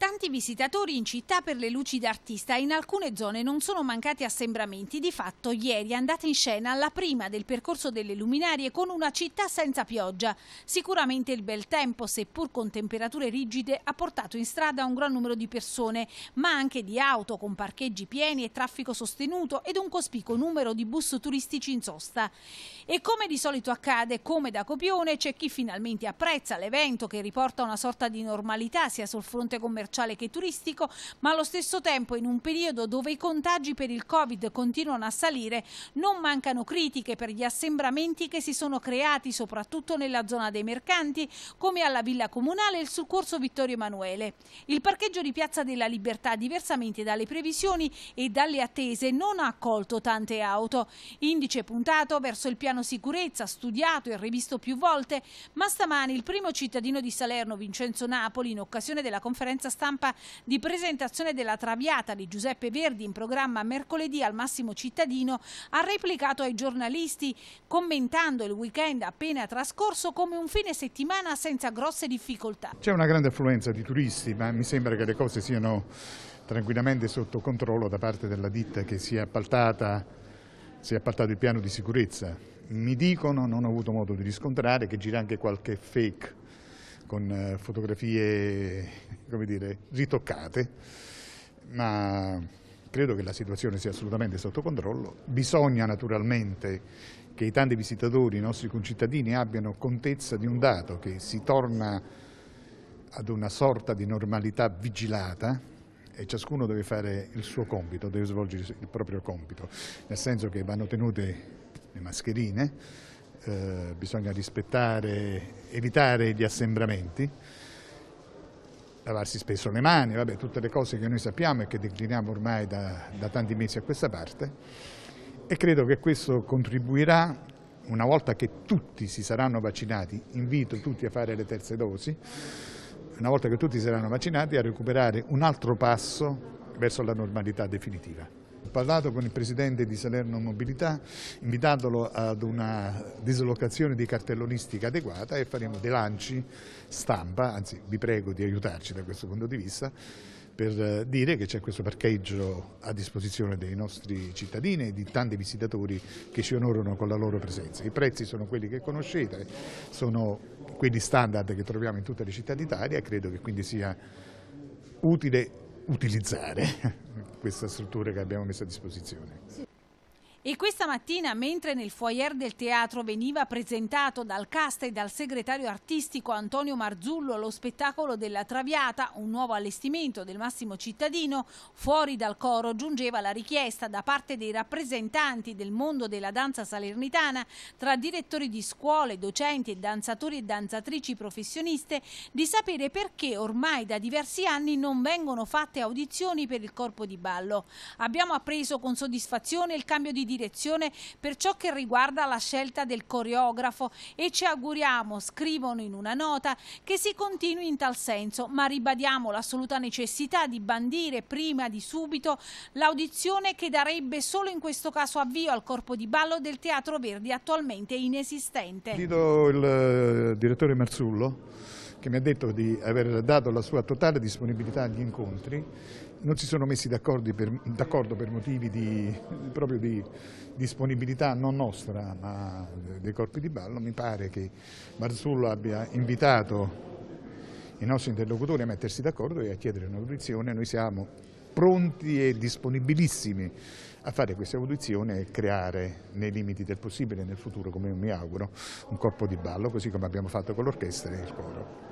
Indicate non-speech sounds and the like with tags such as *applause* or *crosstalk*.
Tanti visitatori in città per le luci d'artista e in alcune zone non sono mancati assembramenti. Di fatto ieri è andata in scena la prima del percorso delle luminarie con una città senza pioggia. Sicuramente il bel tempo, seppur con temperature rigide, ha portato in strada un gran numero di persone, ma anche di auto con parcheggi pieni e traffico sostenuto ed un cospicuo numero di bus turistici in sosta. E come di solito accade, come da copione, c'è chi finalmente apprezza l'evento che riporta una sorta di normalità sia sul fronte commerciale commerciale che turistico, ma allo stesso tempo in un periodo dove i contagi per il Covid continuano a salire, non mancano critiche per gli assembramenti che si sono creati soprattutto nella zona dei mercanti, come alla Villa Comunale e il soccorso Vittorio Emanuele. Il parcheggio di Piazza della Libertà, diversamente dalle previsioni e dalle attese, non ha accolto tante auto. Indice puntato verso il piano sicurezza, studiato e rivisto più volte, ma stamani il primo cittadino di Salerno, Vincenzo Napoli, in occasione della conferenza stampa, stampa di presentazione della Traviata di Giuseppe Verdi in programma mercoledì al Massimo Cittadino, ha replicato ai giornalisti commentando il weekend appena trascorso come un fine settimana senza grosse difficoltà. C'è una grande affluenza di turisti, ma mi sembra che le cose siano tranquillamente sotto controllo da parte della ditta che si è appaltata, si è appaltato il piano di sicurezza. Mi dicono, non ho avuto modo di riscontrare, che gira anche qualche fake con eh, fotografie come dire, ritoccate, ma credo che la situazione sia assolutamente sotto controllo. Bisogna naturalmente che i tanti visitatori, i nostri concittadini abbiano contezza di un dato, che si torna ad una sorta di normalità vigilata e ciascuno deve fare il suo compito, deve svolgere il proprio compito, nel senso che vanno tenute le mascherine, eh, bisogna rispettare, evitare gli assembramenti, lavarsi spesso le mani, vabbè, tutte le cose che noi sappiamo e che decliniamo ormai da, da tanti mesi a questa parte e credo che questo contribuirà una volta che tutti si saranno vaccinati, invito tutti a fare le terze dosi, una volta che tutti saranno vaccinati a recuperare un altro passo verso la normalità definitiva parlato con il presidente di Salerno Mobilità, invitandolo ad una dislocazione di cartellonistica adeguata e faremo dei lanci stampa, anzi vi prego di aiutarci da questo punto di vista, per eh, dire che c'è questo parcheggio a disposizione dei nostri cittadini e di tanti visitatori che ci onorano con la loro presenza. I prezzi sono quelli che conoscete, sono quelli standard che troviamo in tutte le città d'Italia, credo che quindi sia utile utilizzare *laughs* questa struttura che abbiamo messo a disposizione. E questa mattina, mentre nel foyer del teatro veniva presentato dal cast e dal segretario artistico Antonio Marzullo lo spettacolo della Traviata, un nuovo allestimento del Massimo Cittadino, fuori dal coro giungeva la richiesta da parte dei rappresentanti del mondo della danza salernitana, tra direttori di scuole, docenti e danzatori e danzatrici professioniste, di sapere perché ormai da diversi anni non vengono fatte audizioni per il corpo di ballo. Abbiamo appreso con soddisfazione il cambio di direzione per ciò che riguarda la scelta del coreografo e ci auguriamo, scrivono in una nota, che si continui in tal senso, ma ribadiamo l'assoluta necessità di bandire prima di subito l'audizione che darebbe solo in questo caso avvio al corpo di ballo del Teatro Verdi attualmente inesistente. Dido il eh, direttore Marzullo che mi ha detto di aver dato la sua totale disponibilità agli incontri, non si sono messi d'accordo per, per, motivi di, proprio di disponibilità non nostra ma dei corpi di ballo, mi pare che Marzullo abbia invitato i nostri interlocutori a mettersi d'accordo e a chiedere un'audizione, noi siamo pronti e disponibilissimi a fare questa audizione e creare nei limiti del possibile nel futuro, come mi auguro, un corpo di ballo, così come abbiamo fatto con l'orchestra e il coro.